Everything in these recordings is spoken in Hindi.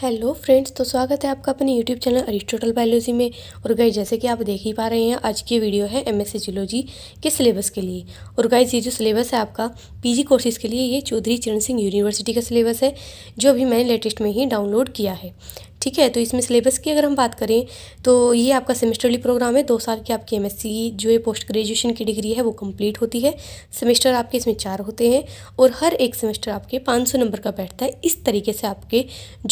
हेलो फ्रेंड्स तो स्वागत है आपका अपने यूट्यूब चैनल अरिस्टोटल बायोलॉजी में और गाइज जैसे कि आप देख ही पा रहे हैं आज की वीडियो है एम एस जियोलॉजी के सिलेबस के लिए और गाइज ये जो सिलेबस है आपका पीजी कोर्सेज़ के लिए ये चौधरी चरण सिंह यूनिवर्सिटी का सिलेबस है जो अभी मैंने लेटेस्ट में ही डाउनलोड किया है ठीक है तो इसमें सिलेबस की अगर हम बात करें तो ये आपका सेमेस्टरली प्रोग्राम है दो साल की आपकी एम जो है पोस्ट ग्रेजुएशन की डिग्री है वो कम्प्लीट होती है सेमेस्टर आपके इसमें चार होते हैं और हर एक सेमेस्टर आपके पाँच नंबर का बैठता है इस तरीके से आपके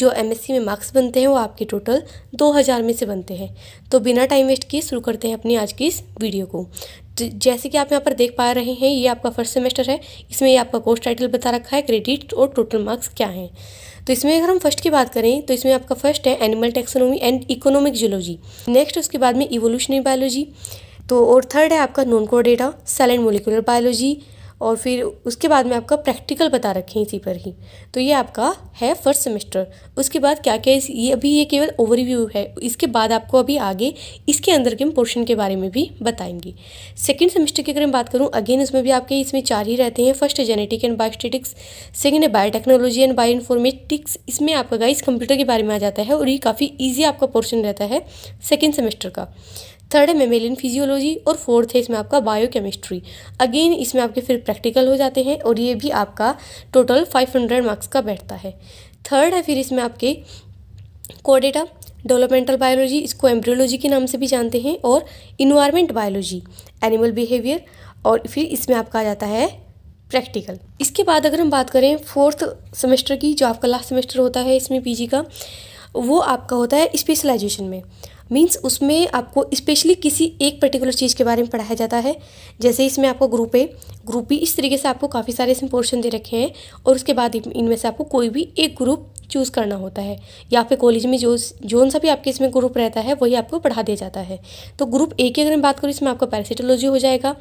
जो एम में मार्क्स बनते हैं वो आपके टोटल दो में से बनते हैं तो बिना टाइम वेस्ट किए शुरू करते हैं अपनी आज की इस वीडियो को जैसे कि आप यहाँ पर देख पा रहे हैं ये आपका फर्स्ट सेमेस्टर है इसमें ये आपका कोर्स टाइटल बता रखा है क्रेडिट और टोटल मार्क्स क्या हैं तो इसमें अगर हम फर्स्ट की बात करें तो इसमें आपका फर्स्ट है animal taxonomy and economic zoology next उसके बाद में इवोल्यूशनरी बायोलॉजी तो और थर्ड है आपका non chordata cell and molecular biology और फिर उसके बाद में आपका प्रैक्टिकल बता रखे हैं इसी पर ही तो ये आपका है फर्स्ट सेमेस्टर उसके बाद क्या क्या इस ये अभी ये केवल ओवरव्यू है इसके बाद आपको अभी आगे इसके अंदर के हम पोर्शन के बारे में भी बताएंगे सेकेंड सेमेस्टर की अगर मैं बात करूँ अगेन उसमें भी आपके इसमें चार ही रहते हैं first genetic and biostatistics second है बायोटेक्नोलॉजी एंड बायो इन्फॉर्मेटिक्स इसमें आपका गाइस कंप्यूटर के बारे में आ जाता है और ये काफ़ी ईजी आपका पोर्शन रहता है सेकेंड सेमेस्टर का थर्ड है मेमेलियन फिजियोलॉजी और फोर्थ है इसमें आपका बायोकेमिस्ट्री अगेन इसमें आपके फिर प्रैक्टिकल हो जाते हैं और ये भी आपका टोटल फाइव हंड्रेड मार्क्स का बैठता है थर्ड है फिर इसमें आपके कोडेटा डेवलपमेंटल बायोलॉजी इसको एम्ब्रियोलॉजी के नाम से भी जानते हैं और इन्वायरमेंट बायोलॉजी एनिमल बिहेवियर और फिर इसमें आपका आ जाता है प्रैक्टिकल इसके बाद अगर हम बात करें फोर्थ सेमेस्टर की जो आपका लास्ट सेमेस्टर होता है इसमें पीजी का वो आपका होता है स्पेशलाइजेशन में मीन्स उसमें आपको स्पेशली किसी एक पर्टिकुलर चीज़ के बारे में पढ़ाया जाता है जैसे इसमें आपको ग्रुप ए ग्रुप बी इस तरीके से आपको काफ़ी सारे इसमें पोर्शन दे रखे हैं और उसके बाद इनमें से आपको कोई भी एक ग्रुप चूज़ करना होता है या फिर कॉलेज में जो जोन सा भी आपके इसमें ग्रुप रहता है वही आपको पढ़ा दिया जाता है तो ग्रुप ए की अगर मैं बात करूँ इसमें आपका पैरासिटोलॉजी हो जाएगा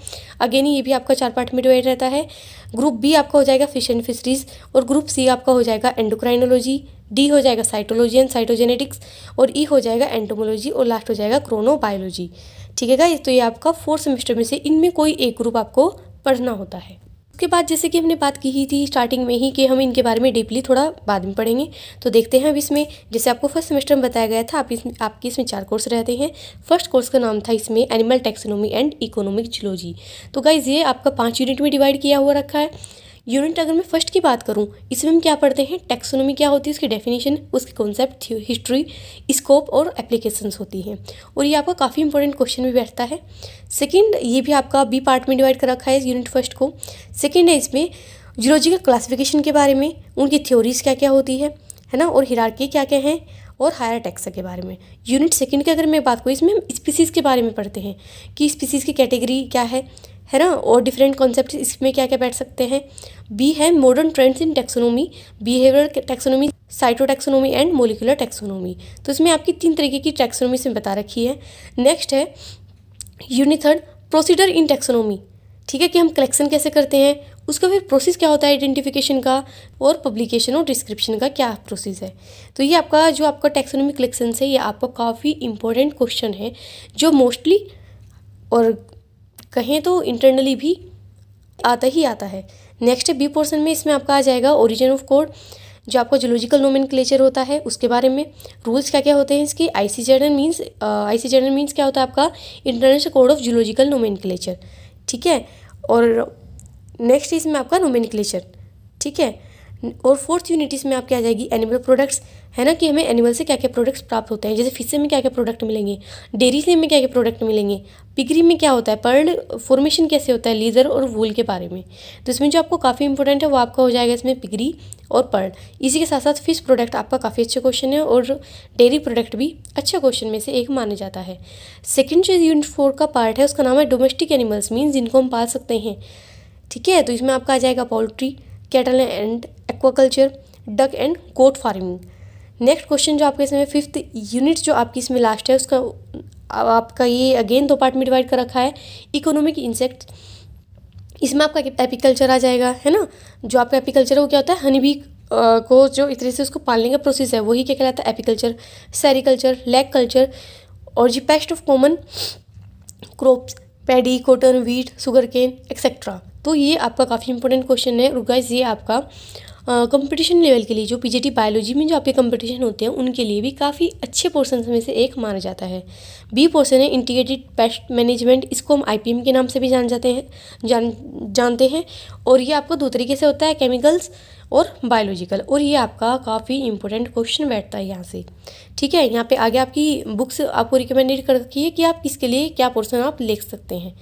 अगेन ये भी आपका चार पार्ट में डिवाइड रहता है ग्रुप बी आपका हो जाएगा फिश एंड फिशरीज़ और ग्रुप सी आपका हो जाएगा एंडोक्राइनोलॉजी डी हो जाएगा साइटोलॉजी एंड साइटोजेनेटिक्स और ई e हो जाएगा एंटोमोलॉजी और लास्ट हो जाएगा क्रोनोबायोलॉजी ठीक है गाइस तो ये आपका फोर्थ सेमेस्टर में से इनमें कोई एक ग्रुप आपको पढ़ना होता है उसके बाद जैसे कि हमने बात की ही थी स्टार्टिंग में ही कि हम इनके बारे में डीपली थोड़ा बाद में पढ़ेंगे तो देखते हैं अब इसमें जैसे आपको फर्स्ट सेमेस्टर में बताया गया था आप इसमें आपके इसमें चार कोर्स रहते हैं फर्स्ट कोर्स का नाम था इसमें animal taxonomy and economic zoology तो गाइज़ ये आपका पाँच यूनिट में डिवाइड किया हुआ रखा है यूनिट अगर मैं फर्स्ट की बात करूँ इसमें हम क्या पढ़ते हैं टेक्सोनोमी क्या होती है उसकी डेफिनेशन उसके कॉन्सेप्ट हिस्ट्री स्कोप और एप्लीकेशंस होती हैं और ये आपका काफ़ी इंपॉर्टेंट क्वेश्चन भी बैठता है सेकेंड ये भी आपका बी पार्ट में डिवाइड कर रखा है यूनिट फर्स्ट को सेकेंड है इसमें जियोलॉजिकल क्लासिफिकेशन के बारे में उनकी थ्योरीज क्या क्या होती है है ना और हिरारकी क्या क्या है और हायर टैक्सा के बारे में यूनिट सेकंड की अगर मैं बात करूँ इसमें हम स्पीसीज़ के बारे में पढ़ते हैं कि स्पीसीज़ की कैटेगरी क्या है है ना और डिफरेंट कॉन्सेप्ट इसमें क्या क्या बैठ सकते हैं बी है modern trends in taxonomy behaviour taxonomy cytotaxonomy and molecular taxonomy तो इसमें आपकी तीन तरीके की टेक्सोनोमी इसमें बता रखी है नेक्स्ट है यूनिथर्ड प्रोसीडर इन टेक्सोनोमी ठीक है कि हम कलेक्शन कैसे करते हैं उसका फिर प्रोसेस क्या होता है आइडेंटिफिकेशन का और पब्लिकेशन और डिस्क्रिप्शन का क्या प्रोसेस है तो ये आपका जो आपका टेक्सोनोमी कलेक्शन है ये आपका काफ़ी इंपॉर्टेंट क्वेश्चन है जो मोस्टली और कहें तो इंटरनली भी आता ही आता है नेक्स्ट बी पोर्सन में इसमें आपका आ जाएगा ओरिजिन ऑफ कोड जो आपका जोलॉजिकल नोमिन होता है उसके बारे में रूल्स क्या क्या होते हैं इसके I C Z N means I C Z N means क्या होता है आपका international code of zoological nomen ठीक है और नेक्स्ट इसमें आपका नोमिन ठीक है और फोर्थ यूनिट इसमें आपकी आ जाएगी एनिमल प्रोडक्ट्स है ना कि हमें एनिमल से क्या क्या प्रोडक्ट्स प्राप्त होते हैं जैसे फिशे में क्या क्या प्रोडक्ट मिलेंगे डेयरी से हमें क्या क्या प्रोडक्ट मिलेंगे पिगरी में क्या होता है पर्ल फॉर्मेशन कैसे होता है लीजर और वूल के बारे में तो इसमें जो आपको काफ़ी इंपॉर्टेंट है वो आपका हो जाएगा इसमें पिगरी और पर्ल इसी के साथ साथ फिश प्रोडक्ट आपका काफ़ी अच्छा क्वेश्चन है और डेयरी प्रोडक्ट भी अच्छा क्वेश्चन में से एक माना जाता है सेकेंड जो यूनिट फोर का पार्ट है उसका नाम है डोमेस्टिक एनिमल्स मीन्स जिनको हम पाल सकते हैं ठीक है तो इसमें आपका आ जाएगा poultry cattle and aquaculture duck and goat farming next question जो आपके इसमें फिफ्थ यूनिट जो आपकी इसमें लास्ट है उसका आपका ये अगेन दो पार्ट में डिवाइड कर रखा है इकोनॉमिक इंसेक्ट इसमें आपका एपिकल्चर आ जाएगा है ना जो आपका एपिकल्चर है वो क्या होता है हनी बी को जो इस तरह से उसको पालने का प्रोसेस है वही क्या कहलाता है एपिकल्चर सेरिकल्चर लैग कल्चर और जी pest of common crops paddy cotton wheat sugarcane etcetera तो ये आपका काफ़ी इंपॉर्टेंट क्वेश्चन है रुगाइज ये आपका कंपटीशन लेवल के लिए जो पीजीटी बायोलॉजी में जो आपके कंपटीशन होते हैं उनके लिए भी काफ़ी अच्छे पोर्सन में से एक माना जाता है बी पोर्सन है इंटीग्रेटेड पेस्ट मैनेजमेंट इसको हम आई के नाम से भी जान जाते हैं जान जानते हैं और ये आपको दो तरीके से होता है केमिकल्स और बायोलॉजिकल और ये आपका काफ़ी इंपॉर्टेंट क्वेश्चन बैठता है यहाँ से ठीक है यहाँ पे आगे आपकी बुक्स आपको रिकमेंडेड कर है कि आप किसके लिए क्या पोर्सन आप लिख सकते हैं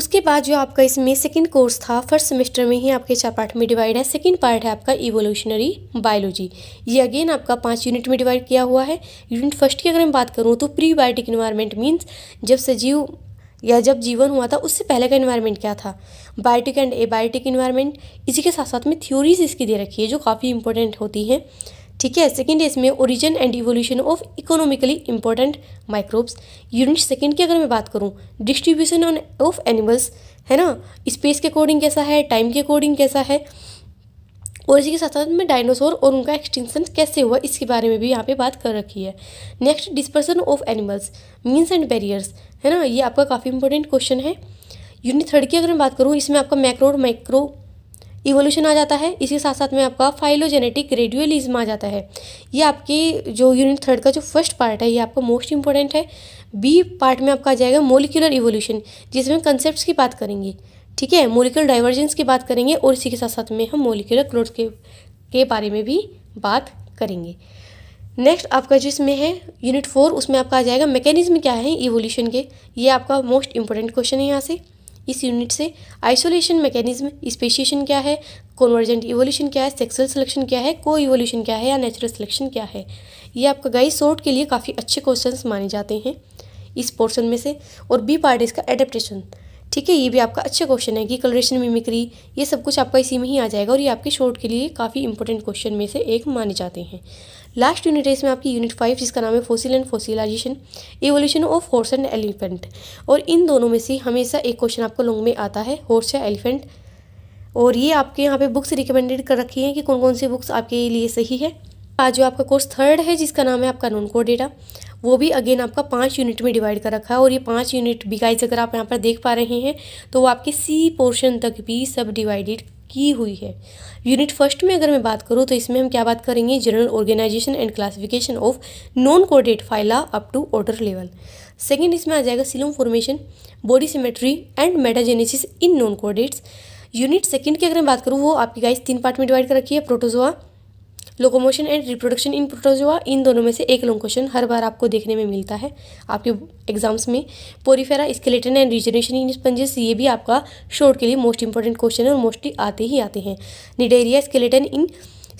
उसके बाद जो आपका इसमें सेकेंड कोर्स था फर्स्ट सेमेस्टर में ही आपके चार पार्ट में डिवाइड है सेकेंड पार्ट है आपका इवोल्यूशनरी बायोलॉजी ये अगेन आपका पाँच यूनिट में डिवाइड किया हुआ है यूनिट फर्स्ट की अगर मैं बात करूँ तो प्री बायोटिक इन्वायरमेंट मीन्स जब सजीव या जब जीवन हुआ था उससे पहले का इन्वायरमेंट क्या था बायोटिक एंड बायोटिक इन्वायरमेंट इसी के साथ साथ में थ्योरीज इसकी दे रखी है जो काफ़ी इंपॉर्टेंट होती हैं ठीक है सेकेंड है इसमें origin and evolution of economically important microbes unit second की अगर मैं बात करूँ डिस्ट्रीब्यूशन ऑफ एनिमल्स है ना स्पेस के अकॉर्डिंग कैसा है टाइम के अकॉर्डिंग कैसा है और इसी के साथ साथ में डायनासोर और उनका एक्सटेंशन कैसे हुआ इसके बारे में भी यहाँ पे बात कर रखी है next dispersion of animals means and barriers है ना ये आपका काफ़ी इंपॉर्टेंट क्वेश्चन है यूनिट थर्ड की अगर मैं बात करूँ इसमें आपका मैक्रो और माइक्रो इवोल्यूशन आ जाता है इसी साथ साथ में आपका फाइलोजेनेटिक रेडियोलिज्म आ जाता है ये आपकी जो यूनिट थर्ड का जो फर्स्ट पार्ट है ये आपका मोस्ट इंपॉर्टेंट है बी पार्ट में आपका आ जाएगा मोलिकुलर इवोल्यूशन जिसमें कंसेप्ट की बात करेंगे ठीक है मोलिकुलर डाइवर्जेंस की बात करेंगे और इसी के साथ साथ में हम मोलिकुलर क्लोथ के के बारे में भी बात करेंगे नेक्स्ट आपका जिसमें है यूनिट फोर उसमें आपका आ जाएगा मैकेनिज्म क्या है इवोल्यूशन के ये आपका मोस्ट इंपॉर्टेंट क्वेश्चन है यहाँ से इस यूनिट से आइसोलेशन मैकेनिज्म स्पेशिएशन क्या है कन्वर्जेंट इवोल्यूशन क्या है सेक्सुअल सिलेक्शन क्या है को इवोल्यूशन क्या है या नेचुरल सिलेक्शन क्या है ये आपका गाइस शॉर्ट के लिए काफ़ी अच्छे क्वेश्चन माने जाते हैं इस पोर्सन में से और बी पार्ट इसका एडेप्टेशन ठीक है ये भी आपका अच्छा क्वेश्चन है कि कलरेशन मिमिक्री ये सब कुछ आपका इसी में ही आ जाएगा और ये आपके शॉर्ट के लिए काफ़ी इंपॉर्टेंट क्वेश्चन में से एक माने जाते हैं लास्ट यूनिट है इसमें आपकी यूनिट फाइव जिसका नाम है fossil and fossilisation evolution of horse and elephant और इन दोनों में से हमेशा एक क्वेश्चन आपको लॉन्ग में आता है हॉर्स या एलिफेंट और ये आपके यहाँ पे बुक्स रिकमेंडेड कर रखी हैं कि कौन कौन सी बुक्स आपके लिए सही है आज जो आपका कोर्स थर्ड है जिसका नाम है आपका नॉन कोर डेटा वो भी अगेन आपका पाँच यूनिट में डिवाइड कर रखा है और ये पाँच यूनिट बिकाइज अगर आप यहाँ पर देख पा रहे हैं तो वो आपके सी पोर्शन तक भी सब डिवाइडेड की हुई है यूनिट फर्स्ट में अगर मैं बात करूँ तो इसमें हम क्या बात करेंगे general organisation and classification of non कोडेड phyla up to order level second इसमें आ जाएगा coelom formation body symmetry and metagenesis in non chordates unit second की अगर मैं बात करूँ वो आपकी गाइस तीन पार्ट में डिवाइड कर रखी है protozoa locomotion and reproduction in protozoa इन दोनों में से एक लॉन्ग क्वेश्चन हर बार आपको देखने में मिलता है आपके एग्जाम्स में porifera skeleton and regeneration in sponges ये भी आपका शॉर्ट के लिए मोस्ट इंपॉर्टेंट क्वेश्चन है और मोस्टली आते ही आते हैं cnidaria skeleton in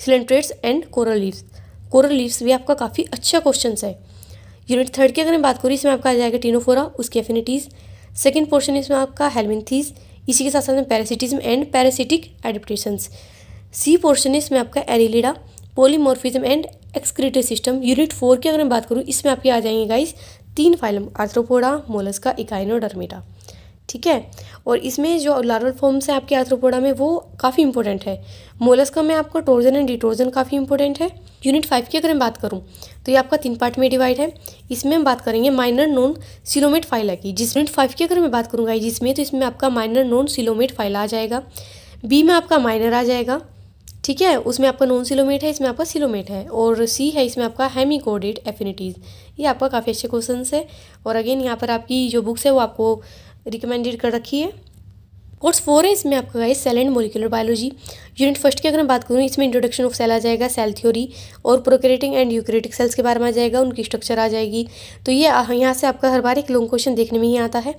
coelenterates and coral reefs coral reefs भी आपका काफ़ी अच्छा क्वेश्चन है यूनिट थर्ड की अगर मैं बात करूँ इसमें आपका आ जाएगा टीनोफोरा उसकी एफिनिटीज़ सेकेंड पोर्शन इसमें आपका हेलमिनथीज इसी के साथ साथ में parasitism and parasitic adaptations C portion इसमें आपका annelida polymorphism and excretory system unit four की अगर मैं बात करूँ इसमें आपके आ जाएंगे गाइस तीन फाइलम आर्थ्रोपोडा मोलस्का इकाइनोडर्मेटा ठीक है और इसमें जो लार्वल फॉर्म्स हैं आपके आर्थ्रोपोडा में वो काफ़ी इंपॉर्टेंट है मोलस्का में आपका टोर्जन एंड डिटोर्जन काफ़ी इंपॉर्टेंट है यूनिट फाइव की अगर मैं बात करूँ तो ये आपका तीन पार्ट में डिवाइड है इसमें हम बात करेंगे माइनर नॉन सिलोमेट फाइला की जिस यूनिट फाइव की अगर मैं बात करूँगा जिसमें तो इसमें आपका माइनर नॉन सिलोमेट फाइला आ जाएगा बी में आपका माइनर आ जाएगा ठीक है उसमें आपका नॉन सिलोमेट है इसमें आपका सिलोमेट है और सी है इसमें आपका हेमिकोडेड एफिनिटीज़ ये आपका काफ़ी अच्छे क्वेश्चन है और अगेन यहाँ पर आपकी जो बुक्स है वो आपको रिकमेंडेड कर रखी है कोर्स फोर है इसमें आपका guys cell and molecular biology unit first की अगर मैं बात करूँ इसमें इंट्रोडक्शन ऑफ सेल आ जाएगा सेल थ्योरी और प्रोक्रेटिंग एंड यूक्रेटिक सेल्स के बारे में आ जाएगा उनकी स्ट्रक्चर आ जाएगी तो ये यहाँ से आपका हर बार एक लॉन्ग क्वेश्चन देखने में ही आता है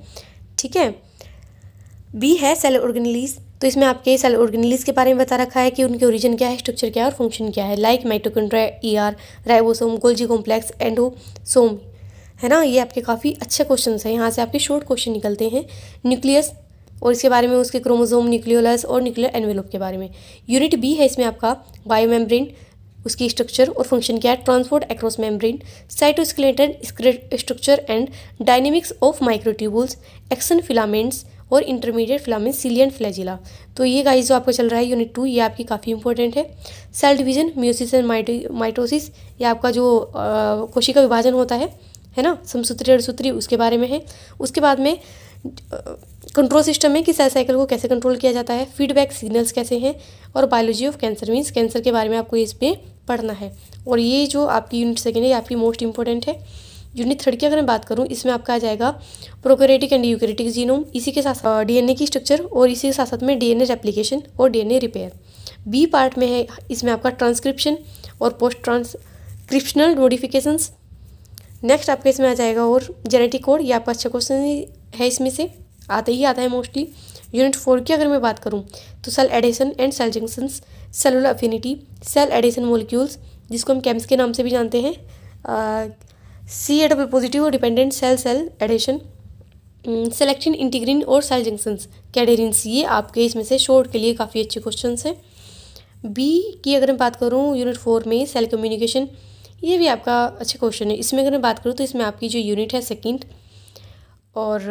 ठीक है बी है सेल ऑर्गेनलीज़ तो इसमें आपके सेल ऑर्गेनिलीज के बारे में बता रखा है कि उनके ओरिजिन क्या है स्ट्रक्चर क्या है और फंक्शन क्या है like mitochondria E R ribosome Golgi complex endosome है ना ये आपके काफ़ी अच्छे क्वेश्चन हैं यहाँ से आपके शॉर्ट क्वेश्चन निकलते हैं न्यूक्लियस और इसके बारे में उसके क्रोमोजोम न्यूक्लियोलस और न्यूक्लियर एनवेलोप के बारे में यूनिट बी है इसमें आपका बायोमेम्ब्रेन उसकी स्ट्रक्चर और फंक्शन क्या है transport across membrane cytoskeleton structure and dynamics of microtubules actin filaments और इंटरमीडिएट फिलामेंट सीलियंट फ्लैजिला तो ये गाइस जो आपका चल रहा है यूनिट टू ये आपकी काफ़ी इंपॉर्टेंट है cell division meiosis and mitosis ये आपका जो कोशी का विभाजन होता है है ना समसूत्री अड़सूत्री उसके बारे में है उसके बाद में कंट्रोल सिस्टम है कि सेल साइकिल को कैसे कंट्रोल किया जाता है फीडबैक सिग्नल्स कैसे हैं और biology of cancer means cancer के बारे में आपको इस पर पढ़ना है और ये जो आपकी यूनिट सेकेंड है ये आपकी मोस्ट इंपॉर्टेंट है यूनिट थर्ड की अगर मैं बात करूँ इसमें आपका आ जाएगा प्रोकोरेटिक एंड यूकरेटिक जीनोम इसी के साथ डीएनए की स्ट्रक्चर और इसी के साथ साथ में डीएनए रेप्लीकेशन और डीएनए रिपेयर बी पार्ट में है इसमें आपका ट्रांसक्रिप्शन और पोस्ट ट्रांसक्रिप्शनल मोडिफिकेशन नेक्स्ट आपके इसमें आ जाएगा और जेनेटिक कोड या आपका अच्छा क्वेश्चन है इसमें से आता ही आता है मोस्टली यूनिट फोर की अगर मैं बात करूँ तो cell adhesion and cell junction cellular affinity cell adhesion molecules जिसको हम कैम्स के नाम से भी जानते हैं सी ए डबल पॉजिटिव और dependent cell cell adhesion selectin integrin और सेल जंक्शन कैडेरिन्स ये आपके इसमें से शॉर्ट के लिए काफ़ी अच्छे क्वेश्चन हैं बी की अगर मैं बात करूँ यूनिट फोर में सेल कम्युनिकेशन ये भी आपका अच्छा क्वेश्चन है इसमें अगर मैं बात करूँ तो इसमें आपकी जो यूनिट है सेकेंड और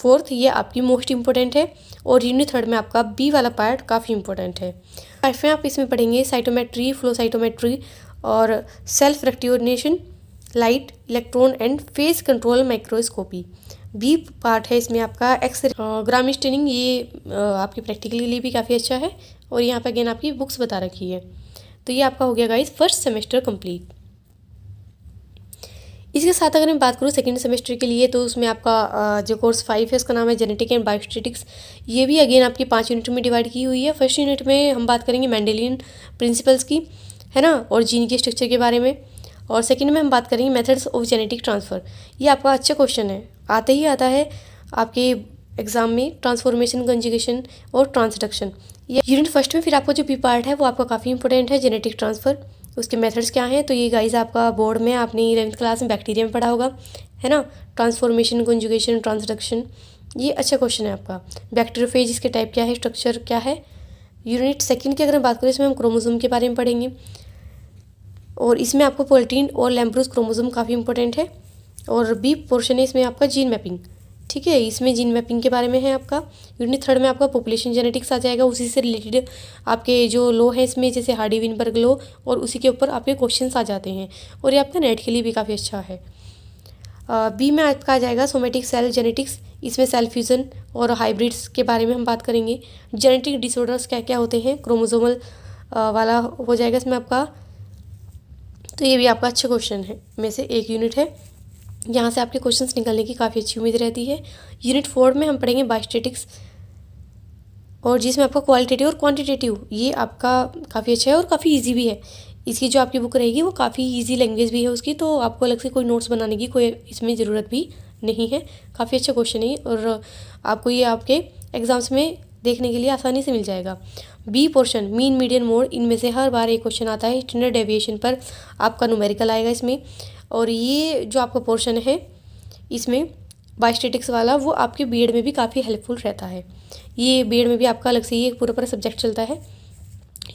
फोर्थ uh, ये आपकी मोस्ट इम्पोर्टेंट है और यूनिट थर्ड में आपका बी वाला पार्ट काफ़ी इंपॉर्टेंट है फाइव में आप इसमें पढ़ेंगे साइटोमेट्री फ्लोसाइटोमेट्री और cell fractionation light electron and phase contrast microscopy B part है इसमें आपका एक्स ग्राम स्टेनिंग ये आपके प्रैक्टिकल के लिए भी काफ़ी अच्छा है और यहाँ पर अगेन आपकी बुक्स बता रखी है तो ये आपका हो गया गाइज फर्स्ट सेमेस्टर कंप्लीट इसके साथ अगर मैं बात करूँ सेकेंड सेमेस्टर के लिए तो उसमें आपका जो कोर्स फाइव है उसका नाम है जेनेटिक एंड बायोस्टेटिक्स ये भी अगेन आपकी पांच यूनिट में डिवाइड की हुई है फर्स्ट यूनिट में हम बात करेंगे मैंडेलियन प्रिंसिपल्स की है ना और जीन के स्ट्रक्चर के बारे में और सेकंड में हम बात करेंगे मेथड्स ऑफ जेनेटिक ट्रांसफ़र ये आपका अच्छा क्वेश्चन है आते ही आता है आपके एग्ज़ाम में ट्रांसफॉर्मेशन कंजुगेशन और ट्रांसडक्शन ये यूनिट फर्स्ट में फिर आपका जो पी पार्ट है वो आपका काफ़ी इंपॉर्टेंट है जेनेटिक ट्रांसफ़र उसके मेथड्स क्या हैं तो ये गाइज आपका बोर्ड में आपने इलेवंथ क्लास में बैक्टीरिया में पढ़ा होगा है ना ट्रांसफॉर्मेशन कंजुगेशन ट्रांसडक्शन ये अच्छा क्वेश्चन है आपका बैक्टीरियोफेज इसके टाइप क्या है स्ट्रक्चर क्या है यूनिट सेकंड की अगर हम बात करें इसमें हम क्रोमोसोम के बारे में पढ़ेंगे और इसमें आपको पोल्टीन और लैम्ब्रूस क्रोमोजोम काफ़ी इंपॉर्टेंट है और बी पोर्शन है इसमें आपका जीन मैपिंग ठीक है इसमें जीन मैपिंग के बारे में है आपका यूनिट थर्ड में आपका पॉपुलेशन जेनेटिक्स आ जाएगा उसी से रिलेटेड आपके जो लो है इसमें जैसे हार्डी विनबर्ग लो और उसी के ऊपर आपके क्वेश्चन आ जाते हैं और ये आपका नेट के लिए भी काफ़ी अच्छा है बी में आपका आ जाएगा सोमेटिक सेल जेनेटिक्स इसमें सेल फ्यूज़न और हाइब्रिड्स के बारे में हम बात करेंगे जेनेटिक डिसऑर्डर्स क्या क्या होते हैं क्रोमोजोमल वाला हो जाएगा इसमें आपका तो ये भी आपका अच्छा क्वेश्चन है में से एक यूनिट है यहाँ से आपके क्वेश्चंस निकलने की काफ़ी अच्छी उम्मीद रहती है यूनिट फोर में हम पढ़ेंगे बायोस्टेटिक्स और जिसमें आपका क्वालिटेटिव और क्वांटिटेटिव ये आपका काफ़ी अच्छा है और काफ़ी ईजी भी है इसकी जो आपकी बुक रहेगी वो काफ़ी ईजी लैंग्वेज भी है उसकी तो आपको अलग से कोई नोट्स बनाने की कोई इसमें ज़रूरत भी नहीं है काफ़ी अच्छा क्वेश्चन है और आपको ये आपके एग्ज़ाम्स में देखने के लिए आसानी से मिल जाएगा B portion mean median mode इनमें से हर बार एक क्वेश्चन आता है स्टैंडर्ड डेविएशन पर आपका नोमेरिकल आएगा इसमें और ये जो आपका पोर्शन है इसमें बायोस्टेटिक्स वाला वो आपके बी में भी काफ़ी हेल्पफुल रहता है ये बी में भी आपका अलग से ये पूरा पूरा सब्जेक्ट चलता है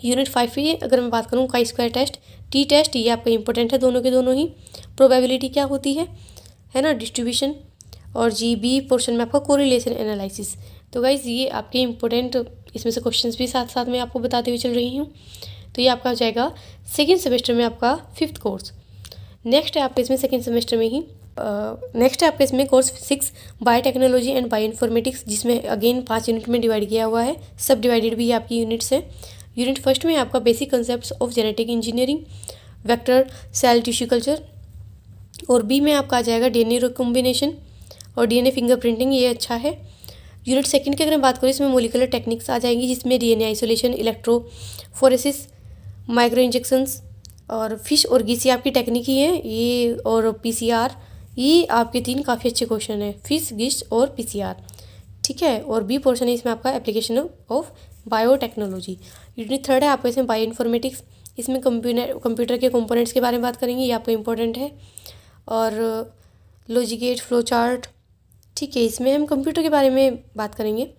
यूनिट फाइव की अगर मैं बात करूँ chi square test T test ये आपका इंपॉर्टेंट है दोनों के दोनों ही प्रोबेबिलिटी क्या होती है है ना डिस्ट्रीब्यूशन और जी बी पोर्शन में आपका कोरिलेशन एनालिसिस तो गाइज़ ये आपके इंपॉर्टेंट इसमें से क्वेश्चंस भी साथ साथ मैं आपको बताते हुए चल रही हूँ तो ये आपका हो जाएगा सेकेंड सेमेस्टर में आपका फिफ्थ कोर्स नेक्स्ट है आपके इसमें सेकेंड सेमेस्टर में ही नेक्स्ट uh, है आपका इसमें course six biotechnology and bioinformatics जिसमें अगेन पाँच यूनिट में डिवाइड किया हुआ है सब डिवाइडेड भी आपकी यूनिट्स हैं यूनिट फर्स्ट में आपका basic concept of genetic engineering vector cell tissue culture और बी में आपका आ जाएगा डीएनए कॉम्बिनेशन और डी फिंगरप्रिंटिंग ये अच्छा है यूनिट सेकंड की अगर हम बात करें इसमें मोलिकुलर टेक्निक्स आ जाएंगी जिसमें DNA isolation electrophoresis microinjections और फिश और गीसी आपकी टेक्निक ही है ये और पीसीआर ये आपके तीन काफ़ी अच्छे क्वेश्चन हैं फिश गिश और पीसीआर ठीक है और बी पोर्शन है इसमें आपका application of biotechnology unit third है आपको इसमें बायो इन्फॉर्मेटिक्स इसमें कंप्यूटर कंप्यूटर के कंपोनेंट्स के बारे में बात करेंगे ये आपको इम्पोर्टेंट है और लॉजिकेट फ्लो चार्ट ठीक है इसमें हम कंप्यूटर के बारे में बात करेंगे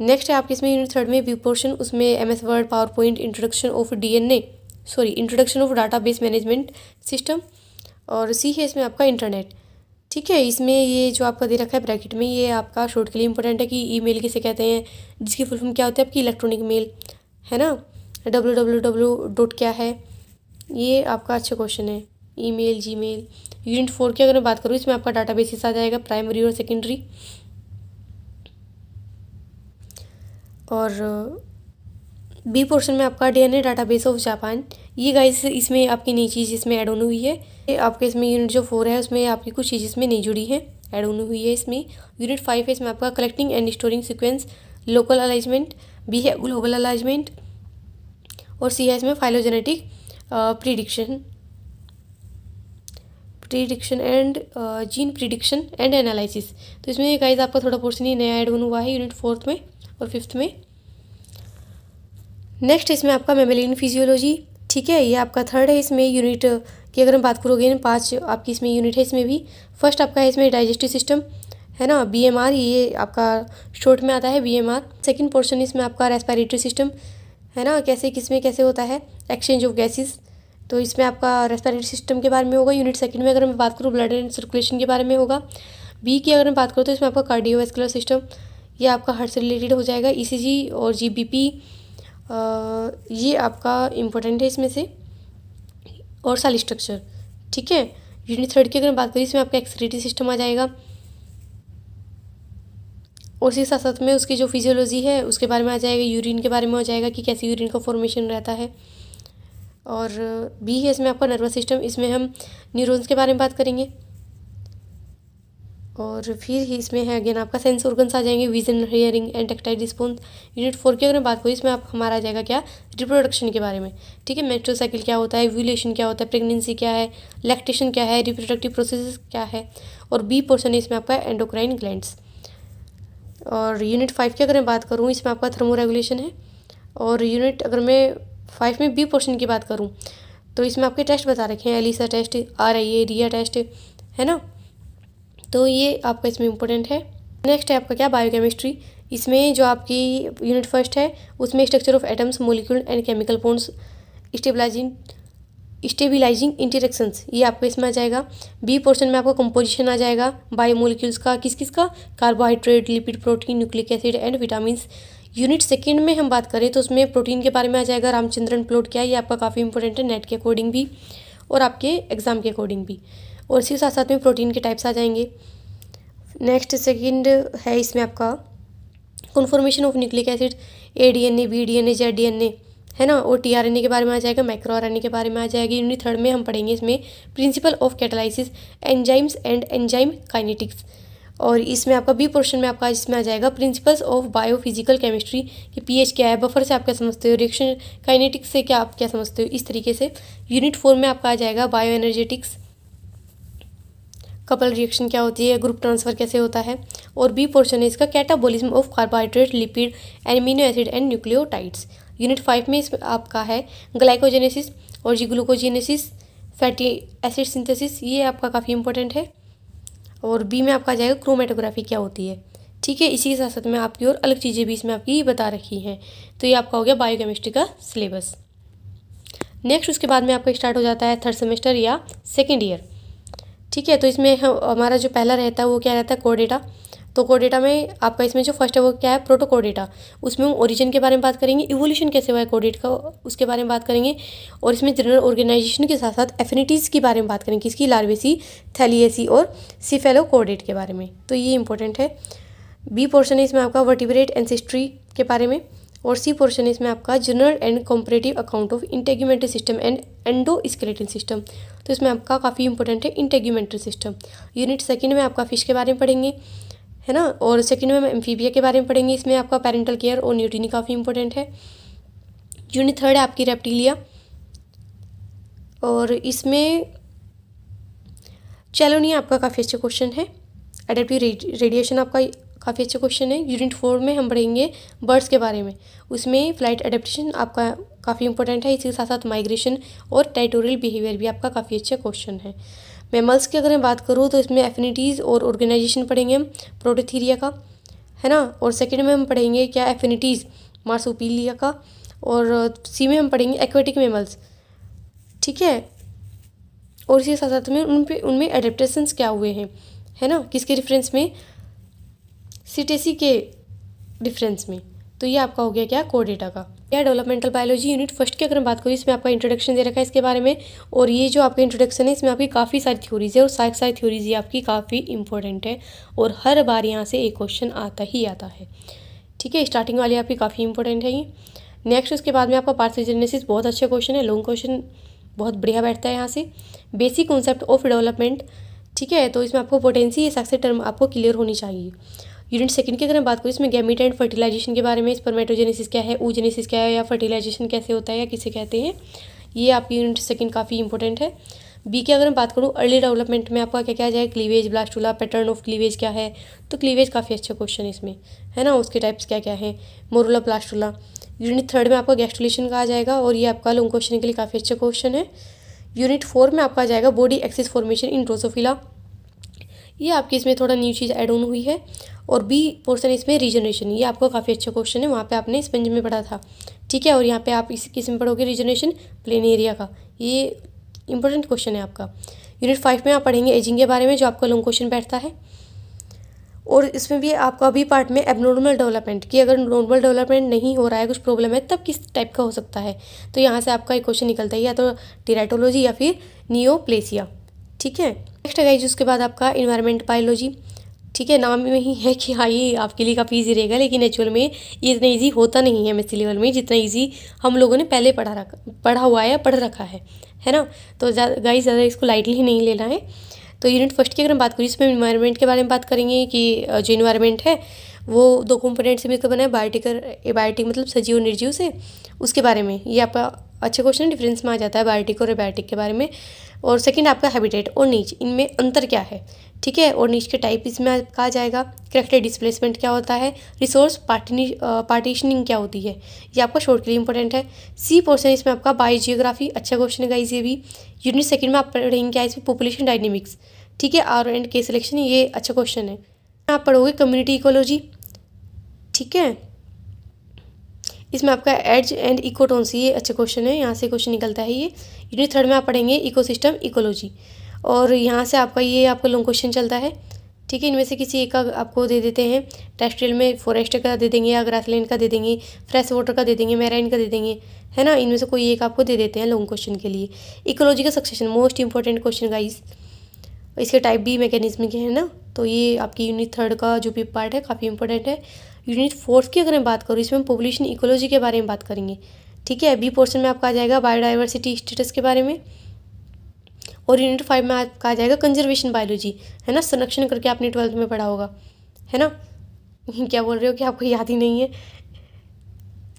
नेक्स्ट है आपके इसमें यूनिट थर्ड में व्यू पोर्शन उसमें M S Word PowerPoint introduction of D N A sorry introduction of database management system और सी है इसमें आपका इंटरनेट ठीक है इसमें ये जो आपका दे रखा है ब्रैकेट में ये आपका शॉर्ट के लिए इंपॉर्टेंट है कि ईमेल किसे कहते हैं जिसकी फुल फॉर्म क्या होती है आपकी इलेक्ट्रॉनिक मेल है ना डब्ल्यू डब्ल्यू डब्ल्यू डॉट क्या है ये आपका अच्छा क्वेश्चन है ईमेल जीमेल यूनिट फोर की अगर मैं बात करूँ इसमें आपका डाटा बेसिस आ जाएगा प्राइमरी और सेकेंडरी और बी पोर्शन में आपका डीएनए डाटाबेस ऑफ जापान ये गाइस इसमें आपकी नई चीज़ इसमें ऐड ऑन हुई है आपके इसमें यूनिट जो फोर है उसमें आपकी कुछ चीज़ इसमें नहीं जुड़ी है ऐड ऑन हुई है इसमें यूनिट फाइव है इसमें आपका collecting and storing sequence local alignment B है ग्लोबल अलाइजमेंट और सी है इसमें phylogenetic prediction prediction and gene prediction and analysis तो इसमें गाइज आपका थोड़ा पोर्सन ही नया ऐड होने हुआ है यूनिट फोर्थ में और फिफ्थ में नेक्स्ट इसमें आपका मेमेलियन फिजियोलॉजी ठीक है ये आपका थर्ड है इसमें यूनिट की अगर हम बात करोगे ना पाँच आपकी इसमें यूनिट है इसमें भी फर्स्ट आपका है इसमें डाइजेस्टिव सिस्टम है ना बी एम आर ये आपका शॉर्ट में आता है B M R second portion इसमें आपका रेस्पायरेटरी सिस्टम है ना कैसे किस में कैसे होता है एक्सचेंज ऑफ गैसेस तो इसमें आपका रेस्पिरेटरी सिस्टम के बारे में होगा यूनिट सेकंड में अगर मैं बात करूँ ब्लड एंड सर्कुलेशन के बारे में होगा बी की अगर मैं बात करूँ तो इसमें आपका कार्डियोवेस्कुलर सिस्टम ये आपका हार्ट से रिलेटेड हो जाएगा ई e और जी बी पी ये आपका इम्पोर्टेंट है इसमें से और साल स्ट्रक्चर ठीक है यूनिट थर्ड की अगर मैं बात करूँ इसमें आपका एक्सरेटरी सिस्टम आ जाएगा और इसी साथ साथ में उसकी जो फिजियोलॉजी है उसके बारे में आ जाएगा यूरिन के बारे में हो जाएगा कि कैसे यूरिन का फॉर्मेशन रहता है और बी है इसमें आपका नर्वस सिस्टम इसमें हम न्यूरोन्स के बारे में बात करेंगे और फिर ही इसमें है अगेन आपका सेंस ऑर्गन्स आ जाएंगे vision hearing and tactile response unit four की अगर मैं बात करूँ इसमें आप हमारा आ जाएगा क्या रिप्रोडक्शन के बारे में ठीक है मेट्रोसाइकिल क्या होता है व्यूलेशन क्या होता है प्रेगनेंसी क्या है लैक्टेशन क्या है रिप्रोडक्टिव प्रोसेस क्या है और बी पोर्सन है इसमें आपका एंडोक्राइन ग्लैंड और यूनिट फाइव की अगर मैं बात करूँ इसमें आपका थर्मोरेगुलेशन है और यूनिट अगर मैं फाइव में बी पोर्शन की बात करूँ तो इसमें आपके टेस्ट बता रखे हैं एलिसा टेस्ट आ रही है रिया टेस्ट है ना तो ये आपका इसमें इम्पोर्टेंट है नेक्स्ट है आपका क्या बायोकेमिस्ट्री इसमें जो आपकी यूनिट फर्स्ट है उसमें structure of atoms molecule and chemical bonds stabilising stabilising interactions ये आपको इसमें आ जाएगा बी पोर्शन में आपका कंपोजिशन आ जाएगा बायोमोलिक्यूल्स का किस किस का carbohydrate lipid protein nucleic acid and vitamin unit second में हम बात करें तो उसमें प्रोटीन के बारे में आ जाएगा रामचंद्रन प्लॉट क्या है ये आपका काफ़ी इंपॉर्टेंट है नेट के अकॉर्डिंग भी और आपके एग्ज़ाम के अकॉर्डिंग भी और इसी साथ साथ में प्रोटीन के टाइप्स आ जाएंगे नेक्स्ट सेकेंड है इसमें आपका conformation of nucleic acid A D N A B D N A Z D N A है ना और टी आर एन ए के बारे में आ जाएगा माइक्रो आर एन ए के बारे में आ जाएगी यूनिट थर्ड में हम पढ़ेंगे इसमें principle of catalysis enzymes and enzyme kinetics और इसमें आपका बी पोर्शन में आपका इसमें आ जाएगा प्रिंसिपल्स ऑफ बायोफिजिकल केमिस्ट्री कि पीएच क्या है बफर से आप क्या समझते हो रिएक्शन काइनेटिक्स से क्या आप क्या समझते हो इस तरीके से यूनिट फोर में आपका आ जाएगा बायो एनर्जेटिक्स कपल रिएक्शन क्या होती है ग्रुप ट्रांसफर कैसे होता है और बी पोर्शन है इसका catabolism of carbohydrate lipid amino acid and nucleotides unit five में इसमें आपका है ग्लाइकोजेनेसिस और जी ग्लूकोजेनेसिस फैटी एसिड सिंथेसिस ये आपका काफ़ी इंपॉर्टेंट है और बी में आपका आ जाएगा क्रोमेटोग्राफी क्या होती है ठीक है इसी के साथ साथ में आपकी और अलग चीज़ें भी इसमें आपकी बता रखी हैं तो ये आपका हो गया बायोकेमिस्ट्री का सिलेबस नेक्स्ट उसके बाद में आपका स्टार्ट हो जाता है थर्ड सेमेस्टर या सेकेंड ईयर ठीक है तो इसमें हमारा जो पहला रहता है वो क्या रहता है कोर डेटा तो कोडेटा में आपका इसमें जो फर्स्ट है वो क्या है प्रोटो कोडेटा उसमें हम ओरिजिन के बारे में बात करेंगे इवोल्यूशन कैसे हुआ है कोडेट का उसके बारे में बात करेंगे और इसमें जनरल ऑर्गेनाइजेशन के साथ साथ एफिनिटीज़ के बारे में बात करेंगे इसकी लार्वेसी थैलीसी और सीफेलो कोडेट के बारे में तो ये इंपॉर्टेंट है बी पोर्शन है इसमें आपका वर्टिब्रेट एनसेस्ट्री के बारे में और सी पोर्शन है इसमें आपका general and comparative account of integumentary system and endoskeleton system तो इसमें आपका काफ़ी इंपॉर्टेंट है इंटेग्यूमेंट्री सिस्टम यूनिट सेकंड में आपका फिश के बारे में पढ़ेंगे है ना और सेकेंड में हम एम्फीबिया के बारे में पढ़ेंगे इसमें आपका पेरेंटल केयर और न्यूटिनी काफ़ी इंपॉर्टेंट है यूनिट थर्ड है आपकी रेप्टीलिया और इसमें चलो नहीं आपका काफ़ी अच्छा क्वेश्चन है एडेप्टिव रेडिएशन आपका काफ़ी अच्छा क्वेश्चन है यूनिट फोर में हम पढ़ेंगे बर्ड्स के बारे में उसमें फ्लाइट एडेप्टेशन आपका काफ़ी इंपॉर्टेंट है इसी के साथ साथ माइग्रेशन और टेरिटोरियल बिहेवियर भी आपका काफ़ी अच्छा क्वेश्चन है मेमल्स की अगर मैं बात करूँ तो इसमें एफिनिटीज़ और ऑर्गेनाइजेशन पढ़ेंगे हम प्रोटोथीरिया का है ना और सेकेंड में हम पढ़ेंगे क्या एफिनिटीज़ मार्सोपीलिया का और सी में हम पढ़ेंगे एक्वेटिक मेमल्स ठीक है और इसके साथ साथ में उन पर उनमें एडेप्टेशन क्या हुए हैं है ना किसके रिफरेंस में सी के डिफरेंस में तो ये आपका हो गया क्या कोडेटा का या डेवलपमेंटल बायोलॉजी यूनिट फर्स्ट की अगर मैं बात करूँ इसमें आपका इंट्रोडक्शन दे रखा है इसके बारे में और ये जो आपका इंट्रोडक्शन है इसमें आपकी काफ़ी सारी थ्योरीज है और सारी सारी थ्योरीज ये आपकी काफ़ी इंपॉर्टेंट है और हर बार यहाँ से एक क्वेश्चन आता ही आता है ठीक है स्टार्टिंग वाली आपकी काफ़ी इंपॉर्टेंट है ये नेक्स्ट उसके बाद में आपका पार्सिजेनेसिस बहुत अच्छा क्वेश्चन है लॉन्ग क्वेश्चन बहुत बढ़िया बैठता है यहाँ से बेसिक कॉन्सेप्ट ऑफ डेवलपमेंट ठीक है तो इसमें आपको पोटेंसी ये टर्म आपको क्लियर होनी चाहिए यूनिट सेकंड की अगर हम बात करें इसमें गैमिट एंड फर्टिलाइजेशन के बारे में स्पर्मेटोजेनेसिस क्या है ऊजेनेसिस क्या है या फर्टिलाइजेशन कैसे होता है या किसे कहते हैं ये आपकी यूनिट सेकंड काफ़ी इंपॉर्टेंट है बी की अगर हम बात करूँ अर्ली डेवलपमेंट में आपका क्या क्या जाए cleavage blastula pattern of cleavage क्या है तो क्लीवेज काफ़ी अच्छा क्वेश्चन इसमें है ना उसके टाइप्स क्या क्या है मोरूला ब्लास्टूला यूनिट थर्ड में आपका गैस्ट्रोलेशन का आ जाएगा और ये आपका लॉन्ग क्वेश्चन के लिए काफ़ी अच्छा क्वेश्चन है यूनिट फोर में आपका आ जाएगा body axis formation in Drosophila ये आपकी इसमें थोड़ा न्यू चीज़ ऐड ऑन हुई है और बी पोर्सन इसमें रिजनरेशन ये आपको काफ़ी अच्छा क्वेश्चन है वहाँ पे आपने स्पंज में पढ़ा था ठीक है और यहाँ पे आप इस किस में पढ़ोगे रिजनरेशन प्लेन एरिया का ये इंपॉर्टेंट क्वेश्चन है आपका यूनिट फाइव में आप पढ़ेंगे एजिंग के बारे में जो आपका लॉन्ग क्वेश्चन बैठता है और इसमें भी आपका अभी पार्ट में एबनॉर्मल डेवलपमेंट कि अगर नॉर्मल डेवलपमेंट नहीं हो रहा है कुछ प्रॉब्लम है तब किस टाइप का हो सकता है तो यहाँ से आपका एक क्वेश्चन निकलता है या तो टेराटोलॉजी या फिर नियोप्लेसिया ठीक है नेक्स्ट है जी उसके बाद आपका इन्वायरमेंट बायोलॉजी ठीक है नाम में ही है कि हाँ ये आपके लिए काफ़ी ईजी रहेगा लेकिन एक्चुअल में ये इतना ईजी होता नहीं है एम लेवल में जितना ईजी हम लोगों ने पहले पढ़ा रखा पढ़ा हुआ है या पढ़ रखा है है ना तो गाइस ज़्यादा इसको लाइटली ही नहीं लेना है तो यूनिट फर्स्ट की अगर हम बात करें इसमें इन्वायरमेंट के बारे में बात करेंगे कि जो इन्वायरमेंट है वो दो कॉम्पोनेंट से मिलकर बना है बायोटिकर एबायोटिक मतलब सजीव निर्जीव से उसके बारे में ये आपका अच्छा क्वेश्चन डिफरेंस में आ जाता है बायोटिक और एबायोटिक के बारे में और सेकंड आपका हैबिटेट और नीच इनमें अंतर क्या है ठीक है और नीच के टाइप इसमें कहा जाएगा करेक्टर डिस्प्लेसमेंट क्या होता है रिसोर्स पार्टीशनिंग क्या होती है ये आपका शॉर्ट के लिए इंपॉर्टेंट है सी पोर्सन इसमें आपका बायोजियोग्राफी जियोग्राफी अच्छा क्वेश्चन है गाइज ये भी यूनिट सेकंड में आप पढ़ेंगे क्या इसमें पॉपुलेशन डायनेमिक्स ठीक है आर एंड के सिलेक्शन ये अच्छा क्वेश्चन है आप पढ़ोगे कम्युनिटी इकोलॉजी ठीक है इसमें आपका एड्ज एंड इकोटोन्स ये अच्छा क्वेश्चन है यहाँ से क्वेश्चन निकलता है ये यूनिट थर्ड में आप पढ़ेंगे इकोसिस्टम इकोलॉजी और यहाँ से आपका ये आपका लॉन्ग क्वेश्चन चलता है ठीक है इनमें से किसी एक का आपको दे देते हैं टेक्सटाइल में फॉरेस्ट का दे देंगे या ग्रासलैंड का दे देंगे फ्रेश वाटर का दे देंगे मैराइन का दे देंगे है ना इनमें से कोई एक आपको दे देते हैं लॉन्ग क्वेश्चन के लिए इकोलॉजी का सक्सेशन मोस्ट इंपॉर्टेंट क्वेश्चन का इसके टाइप भी मैकेनिज्म के हैं ना तो ये आपकी यूनिट थर्ड का जो भी पार्ट है काफ़ी इंपॉर्टेंट है यूनिट फोर्थ की अगर मैं बात करूँ इसमें पॉपुलेशन इकोलॉजी के बारे में बात करेंगे ठीक है अभी पोर्शन में आपका आ जाएगा बायोडाइवर्सिटी स्टेटस के बारे में और यूनिट फाइव में आपका आ जाएगा कंजर्वेशन बायोलॉजी है ना संरक्षण करके आपने ट्वेल्थ में पढ़ा होगा है ना क्या बोल रहे हो कि आपको याद ही नहीं है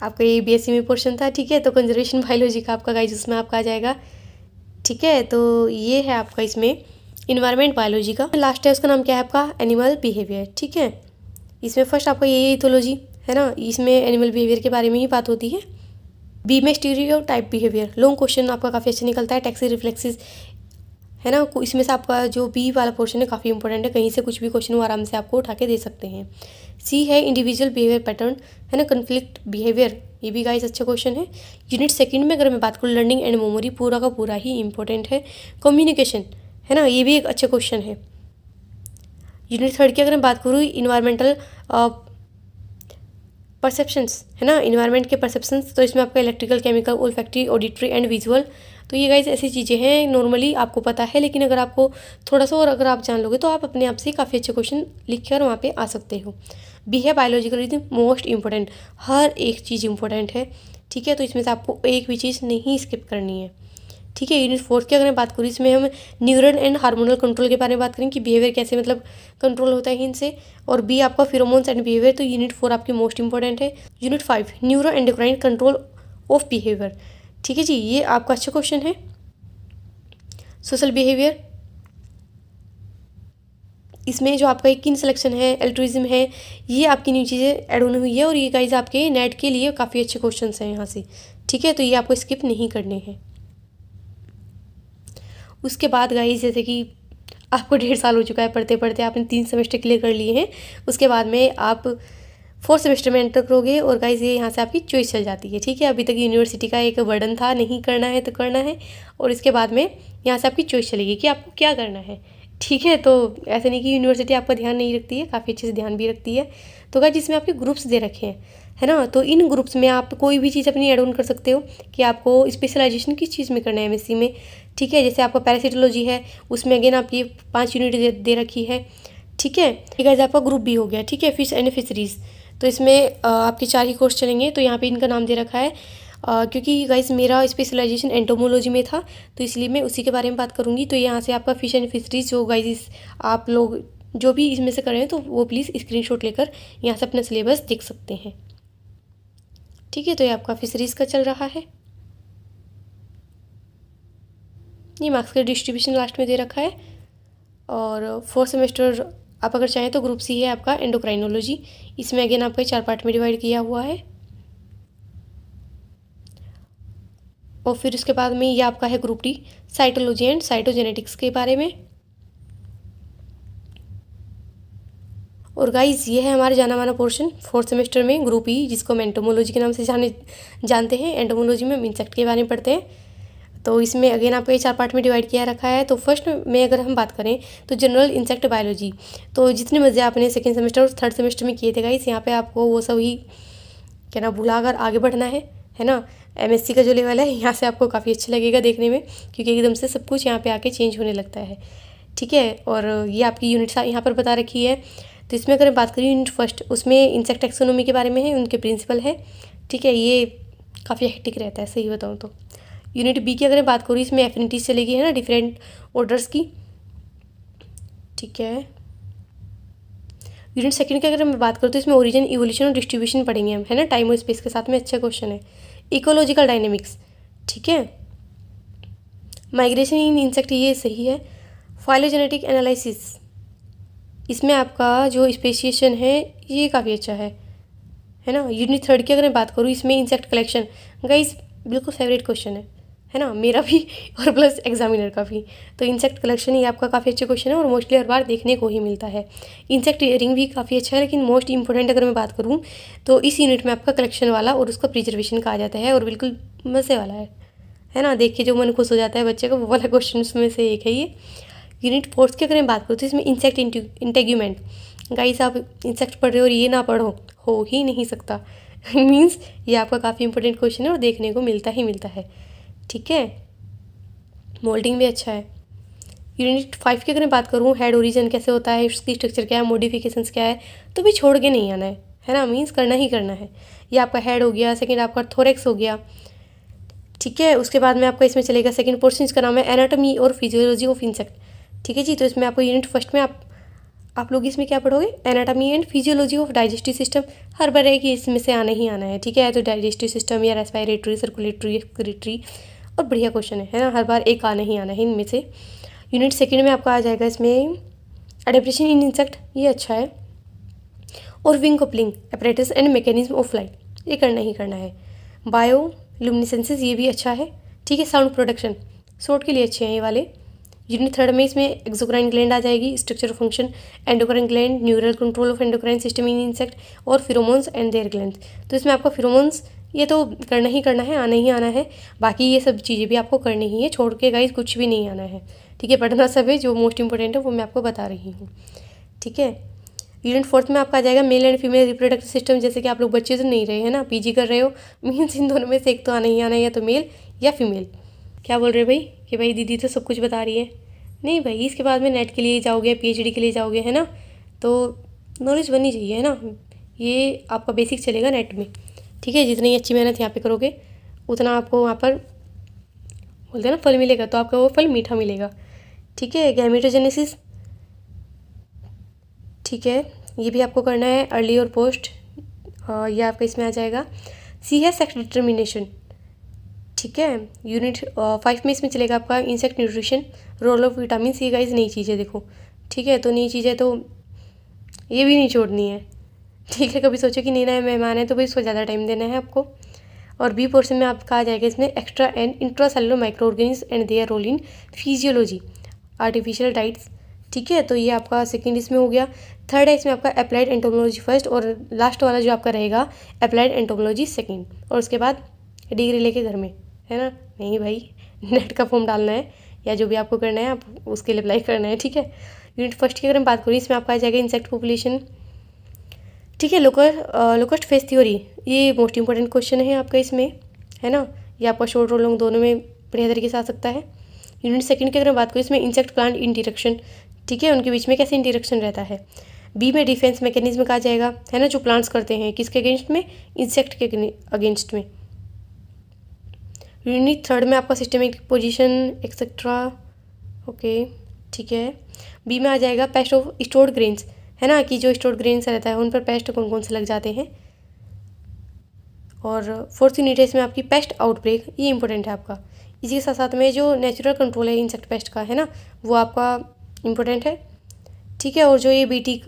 आपका ये बी e में पोर्शन था ठीक है तो कंजर्वेशन बायोलॉजी का आपका गाइज उसमें आपका आ जाएगा ठीक है तो ये है आपका इसमें इन्वायरमेंट बायोलॉजी का लास्ट है उसका नाम क्या है आपका एनिमल बिहेवियर ठीक है इसमें फर्स्ट आपका ये इथोलॉजी है ना इसमें एनिमल बिहेवियर के बारे में ही बात होती है बी में stereotype behaviour long question आपका काफ़ी अच्छा निकलता है टैक्सी रिफ्लेक्सिस है ना इसमें से आपका जो बी वाला पोर्शन है काफ़ी इंपॉर्टेंट है कहीं से कुछ भी क्वेश्चन वो आराम से आपको उठा के दे सकते हैं सी है इंडिविजुअल बिहेवियर पैटर्न है ना कन्फ्लिक्ट बिहेवियर ये भी गाइस अच्छा क्वेश्चन है यूनिट सेकंड में अगर मैं बात करूँ लर्निंग एंड मेमोरी पूरा का पूरा ही इंपॉर्टेंट है कम्युनिकेशन है ना ये भी एक अच्छा क्वेश्चन है यूनिट थर्ड की अगर मैं बात करूँ इन्वायरमेंटल परसेप्शंस है ना इन्वायरमेंट के परसेप्शंस तो इसमें आपका इलेक्ट्रिकल केमिकल ओल ऑडिटरी एंड विजुअल तो ये गाइज ऐसी चीज़ें हैं नॉर्मली आपको पता है लेकिन अगर आपको थोड़ा सा और अगर आप जान लोगे तो आप अपने आप से काफ़ी अच्छे क्वेश्चन लिख कर वहाँ पर आ सकते हो बी है बायोलॉजिकल इज मोस्ट इंपॉर्टेंट हर एक चीज़ इंपॉर्टेंट है ठीक है तो इसमें से आपको एक भी चीज़ नहीं स्किप करनी है ठीक है यूनिट फोर्थ की अगर मैं बात करूँ इसमें हम न्यूरल एंड हार्मोनल कंट्रोल के बारे में बात करें कि बिहेवियर कैसे मतलब कंट्रोल होता है इनसे और बी आपका फिरोमोन्स एंड बिहेवियर तो यूनिट फोर आपकी मोस्ट इंपॉर्टेंट है unit five neuroendocrine control of behaviour ठीक है जी ये आपका अच्छा क्वेश्चन है सोशल बिहेवियर इसमें जो आपका एक किन सिलेक्शन है एल्ट्रिज्म है ये आपकी न्यू चीज़ें ऐड होनी हुई है और ये गाइज आपके नेट के लिए काफ़ी अच्छे क्वेश्चन हैं यहाँ से ठीक है तो ये आपको स्किप नहीं करने हैं उसके बाद गाइज जैसे कि आपको डेढ़ साल हो चुका है पढ़ते पढ़ते आपने तीन सेमेस्टर क्लियर कर लिए हैं उसके बाद में आप फोर्थ सेमेस्टर में एंटर करोगे और गाइज ये यहाँ से आपकी चॉइस चल जाती है ठीक है अभी तक यूनिवर्सिटी का एक वर्डन था नहीं करना है तो करना है और इसके बाद में यहाँ से आपकी चॉइस चलेगी कि आपको क्या करना है ठीक है तो ऐसे नहीं कि यूनिवर्सिटी आपका ध्यान नहीं रखती है काफ़ी अच्छे से ध्यान भी रखती है तो गाइज इसमें आपके ग्रुप्स दे रखे हैं है ना तो इन ग्रुप्स में आप कोई भी चीज़ अपनी एड ऑन कर सकते हो कि आपको स्पेशलाइजेशन किस चीज़ में करना है एम में ठीक है जैसे आपका पैरासिटोलॉजी है उसमें अगेन आपकी पाँच यूनिट दे, दे रखी है ठीक है ठीक है आपका ग्रुप भी हो गया ठीक है फिश एंड फिशरीज़ तो इसमें आपके चार ही कोर्स चलेंगे तो यहाँ पे इनका नाम दे रखा है आ, क्योंकि गाइस मेरा स्पेशलाइजेशन एंटोमोलॉजी में था तो इसलिए मैं उसी के बारे में बात करूँगी तो यहाँ से आपका फिश एंड फिशरीज जो गाइज आप लोग जो भी इसमें से कर रहे हैं तो वो प्लीज़ स्क्रीन लेकर यहाँ से अपना सिलेबस देख सकते हैं ठीक है तो ये आपका फिशरीज़ का चल रहा है ये मार्क्स का डिस्ट्रीब्यूशन लास्ट में दे रखा है और फोर्थ सेमेस्टर आप अगर चाहें तो ग्रुप सी है आपका एंडोक्राइनोलॉजी इसमें अगेन आपका चार पार्ट में डिवाइड किया हुआ है और फिर उसके बाद में ये आपका है group D cytology and cytogenetics के बारे में और गाइज ये है हमारा जाना माना पोर्शन फोर्थ सेमेस्टर में ग्रुप ई e, जिसको हम एंटोमोलॉजी के नाम से जाने जानते हैं एंटोमोलॉजी में हम इंसेक्ट के बारे में पढ़ते हैं तो इसमें अगेन आपको ये चार पार्ट में डिवाइड किया रखा है तो फर्स्ट में अगर हम बात करें तो जनरल इंसेक्ट बायोलॉजी तो जितने मज़े आपने सेकेंड सेमेस्टर और थर्ड सेमेस्टर में किए थे गाइस यहाँ पे आपको वो सब ही क्या ना भुला कर आगे बढ़ना है है ना एमएससी का जो लेवल है यहाँ से आपको काफ़ी अच्छा लगेगा देखने में क्योंकि एकदम से सब कुछ यहाँ पर आके चेंज होने लगता है ठीक है और ये आपकी यूनिट यहाँ पर बता रखी है तो इसमें अगर बात करें यूनिट फर्स्ट उसमें इंसेक्ट एक्सोनोमी के बारे में है उनके प्रिंसिपल है ठीक है ये काफ़ी हेक्टिक रहता है सही बताऊँ तो यूनिट बी की अगर मैं बात करूँ इसमें एफिनिटी चलेगी है ना डिफरेंट ऑर्डर्स की ठीक है यूनिट सेकंड की अगर मैं बात करूँ तो इसमें ओरिजिन इवोल्यूशन और डिस्ट्रीब्यूशन पढ़ेंगे हम है ना टाइम और स्पेस के साथ में अच्छा क्वेश्चन है इकोलॉजिकल डायनेमिक्स ठीक है माइग्रेशन इन इंसेक्ट ये सही है फाइलोजेनेटिक एनालिसिस इसमें आपका जो स्पेसिएशन है ये काफ़ी अच्छा है है ना यूनिट थर्ड की अगर मैं बात करूँ इसमें इंसेक्ट कलेक्शन गाइस बिल्कुल फेवरेट क्वेश्चन है है ना मेरा भी और प्लस एग्जामिनर का भी तो इंसेक्ट कलेक्शन ही आपका काफ़ी अच्छा क्वेश्चन है और मोस्टली हर बार देखने को ही मिलता है इंसेक्ट ईयरिंग भी काफ़ी अच्छा है लेकिन मोस्ट इंपॉर्टेंट अगर मैं बात करूँ तो इस यूनिट में आपका कलेक्शन वाला और उसका प्रिजर्वेशन आ जाता है और बिल्कुल मज़े वाला है है ना देख के जो मन खुश हो जाता है बच्चे का वो वाला क्वेश्चन उसमें से एक है ये यूनिट फोर्थ की अगर मैं बात करूँ तो इसमें इंसेक्ट इंटेग्यूमेंट गाइस आप इंसेक्ट पढ़ रहे हो और ये ना पढ़ो हो ही नहीं सकता मीन्स ये आपका काफ़ी इंपॉर्टेंट क्वेश्चन है और देखने को मिलता ही मिलता है ठीक है मोल्डिंग भी अच्छा है यूनिट फाइव की अगर मैं बात करूँ हेड ओरिजिन कैसे होता है उसकी स्ट्रक्चर क्या है मॉडिफिकेशंस क्या है तो भी छोड़ के नहीं आना है है ना मीन्स करना ही करना है ये आपका हेड हो गया सेकेंड आपका थोरेक्स हो गया ठीक है उसके बाद में आपका इसमें चलेगा सेकेंड पोर्शन इसका नाम है एनाटोमी और फिजियोलॉजी ऑफ इंसेक्ट ठीक है जी तो इसमें आपको यूनिट फर्स्ट में आप आप लोग इसमें क्या पढ़ोगे anatomy and physiology of digestive system हर बार है कि इसमें से आना ही आना है ठीक है तो डाइजेस्टिव सिस्टम या रेस्पायरेटरी सर्कुलेटरी एक्सक्रेटरी और बढ़िया क्वेश्चन है है ना हर बार एक आना ही आना है इनमें से यूनिट सेकेंड में आपका आ जाएगा इसमें अडेप्टेशन इन इंसेक्ट ये अच्छा है और wing coupling apparatus and mechanism of flight ये करना ही करना है बायो लुमिनिसेंसेस ये भी अच्छा है ठीक है साउंड प्रोडक्शन शॉर्ट के लिए अच्छे हैं ये वाले यूनिट थर्ड में इसमें एक्जोक्राइन ग्लैंड आ जाएगी structure function endocrine gland neural control of endocrine system in insect और फिरोमोन्स एंड देयर ग्लैंड तो इसमें आपका फिरोमोन्स ये तो करना ही करना है आना ही आना है बाकी ये सब चीज़ें भी आपको करनी ही है छोड़ के गाइज कुछ भी नहीं आना है ठीक है पढ़ना सब है जो मोस्ट इंपॉर्टेंट है वो मैं आपको बता रही हूँ ठीक है यूनिट फोर्थ में आपका आ जाएगा male and female reproductive system जैसे कि आप लोग बच्चे तो नहीं रहे हैं ना पी कर रहे हो मीन्स इन दोनों में से एक तो आना ही आना है या तो मेल या फीमेल क्या बोल रहे हो भाई कि भाई दीदी तो सब कुछ बता रही है नहीं भाई इसके बाद में नेट के लिए जाओगे पी के लिए जाओगे है ना तो नॉलेज बननी चाहिए है ना ये आपका बेसिक चलेगा नेट में ठीक है जितनी अच्छी मेहनत यहाँ पे करोगे उतना आपको वहाँ पर बोलते हैं ना फल मिलेगा तो आपका वो फल मीठा मिलेगा ठीक है गैमिटोजेनेसिस ठीक है ये भी आपको करना है अर्ली और पोस्ट ये आपका इसमें आ जाएगा सी है सेक्स डिटर्मिनेशन ठीक है यूनिट फाइव में इसमें चलेगा आपका insect nutrition role of vitamin C इस नई चीज़ें देखो ठीक है तो नई चीज़ें तो ये भी नहीं छोड़नी है ठीक है कभी सोचो कि नहीं नए मेहमान है तो भाई इसको ज़्यादा टाइम देना है आपको और बी पोर्सन में आपका आ जाएगा इसमें extra and intra intracellular microorganisms and their role in physiology artificial diets ठीक है तो ये आपका सेकेंड इसमें हो गया थर्ड है इसमें आपका अप्लाइड एंटोमोलॉजी फर्स्ट और लास्ट वाला जो आपका रहेगा अप्लाइड एंटोमोलॉजी सेकेंड और उसके बाद डिग्री लेके घर में है ना नहीं भाई नेट का फॉर्म डालना है या जो भी आपको करना है आप उसके लिए अप्लाई करना है ठीक है यूनिट फर्स्ट की अगर हम बात करें इसमें आपका आ जाएगा इंसेक्ट पॉपुलेशन ठीक है लोकर लोकस्ट फेस थ्योरी ये मोस्ट इंपॉर्टेंट क्वेश्चन है आपका इसमें है ना ये आपका शॉर्ट रोलोंग लॉन्ग दोनों में बढ़िया तरीके से आ सकता है यूनिट सेकंड की अगर मैं बात करूँ इसमें इंसेक्ट प्लांट इंटीरक्शन ठीक है उनके बीच में कैसे इंटीरक्शन रहता है बी में डिफेंस मैकेनिज्म कहा जाएगा है ना जो प्लांट्स करते हैं किसके अगेंस्ट में इंसेक्ट के अगेंस्ट में यूनिट थर्ड में आपका सिस्टमिक पोजिशन एक्सेट्रा ओके ठीक है बी में आ जाएगा पेस्ट ऑफ स्टोर्ड ग्रेन्स है ना कि जो स्टोर ग्रेन से रहता है उन पर पेस्ट कौन कौन से लग जाते हैं और फोर्थ यूनिट है इसमें आपकी पेस्ट आउटब्रेक ये इंपॉर्टेंट है आपका इसी के साथ साथ में जो नेचुरल कंट्रोल है इंसेक्ट पेस्ट का है ना वो आपका इम्पोर्टेंट है ठीक है और जो ये बीटी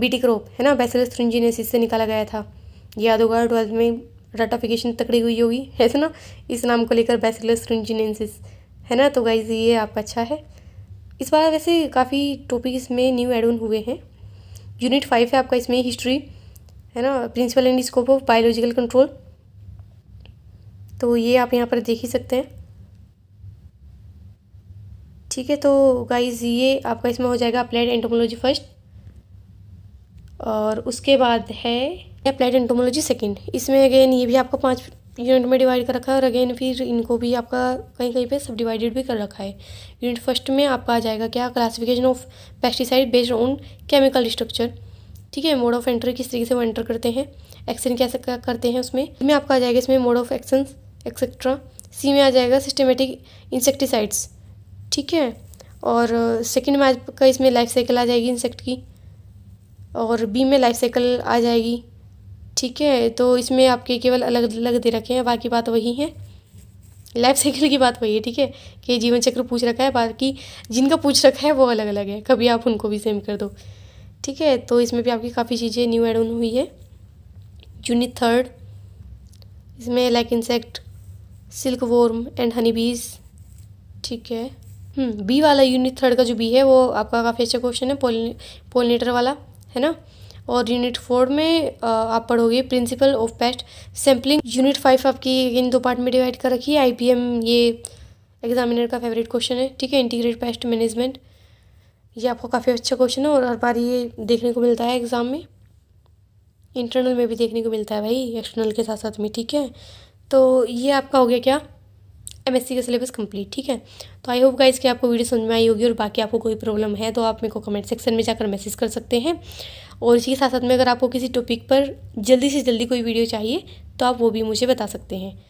बीटी क्रोप है ना बैसिलस थ्रिंजिनेसिस से निकाला गया था याद होगा ट्वेल्थ में रटाफिकेशन तकड़ी हुई होगी है ना इस नाम को लेकर बैसिलस थ्रिंजिनेसिस है ना तो गाइज ये आपका अच्छा है इस बार वैसे काफ़ी टॉपिक इसमें न्यू एड हुए हैं यूनिट फाइव है आपका इसमें हिस्ट्री है ना principle and scope of biological control तो ये आप यहाँ पर देख ही सकते हैं ठीक है तो गाइज ये आपका इसमें हो जाएगा अप्लाइड एंटोमोलॉजी फर्स्ट और उसके बाद है अप्लाइड एंटोमोलॉजी सेकंड इसमें अगेन ये भी आपको पाँच यूनिट में डिवाइड कर रखा है और अगेन फिर इनको भी आपका कहीं कहीं पे सब डिवाइडेड भी कर रखा है यूनिट फर्स्ट में आपका आ जाएगा क्या classification of pesticide based on chemical structure ठीक है मोड ऑफ एंट्री किस तरीके से वो एंटर करते हैं एक्शन कैसे करते हैं उसमें इसमें आपका आ जाएगा इसमें mode of action etcetera C में आ जाएगा सिस्टमेटिक इंसेक्टिसाइड्स ठीक है और सेकेंड में आपका इसमें लाइफ साइकिल आ जाएगी इंसेक्ट की और बी में लाइफ साइकिल आ जाएगी ठीक है तो इसमें आपके केवल अलग अलग दे रखे हैं बाकी बात वही है लाइफ साइकिल की बात वही है ठीक है कि जीवन चक्र पूछ रखा है बाकी जिनका पूछ रखा है वो अलग अलग है कभी आप उनको भी सेम कर दो ठीक है तो इसमें भी आपकी काफ़ी चीज़ें न्यू एड ऑन हुई है यूनिट थर्ड इसमें like insect silkworm and honey bees ठीक है बी हम्म, वाला यूनिट थर्ड का जो बी है वो आपका काफ़ी अच्छा क्वेश्चन है पोलिनेटर वाला है ना और यूनिट फोर में आप पढ़ोगे principle of pest sampling unit five आपकी इन दो पार्ट में डिवाइड कर रखी है आई ये एग्जामिनर का फेवरेट क्वेश्चन है ठीक है इंटीग्रेट पेस्ट मैनेजमेंट ये आपको काफ़ी अच्छा क्वेश्चन है और हर बार ये देखने को मिलता है एग्ज़ाम में इंटरनल में भी देखने को मिलता है भाई एक्सटर्नल के साथ साथ में ठीक है तो ये आपका हो गया क्या एमएससी का सिलेबस कंप्लीट ठीक है तो आई होप गाइस कि आपको वीडियो समझ में आई होगी और बाकी आपको कोई प्रॉब्लम है तो आप मेरे को कमेंट सेक्शन में जाकर मैसेज कर सकते हैं और इसी के साथ साथ में अगर आपको किसी टॉपिक पर जल्दी से जल्दी कोई वीडियो चाहिए तो आप वो भी मुझे बता सकते हैं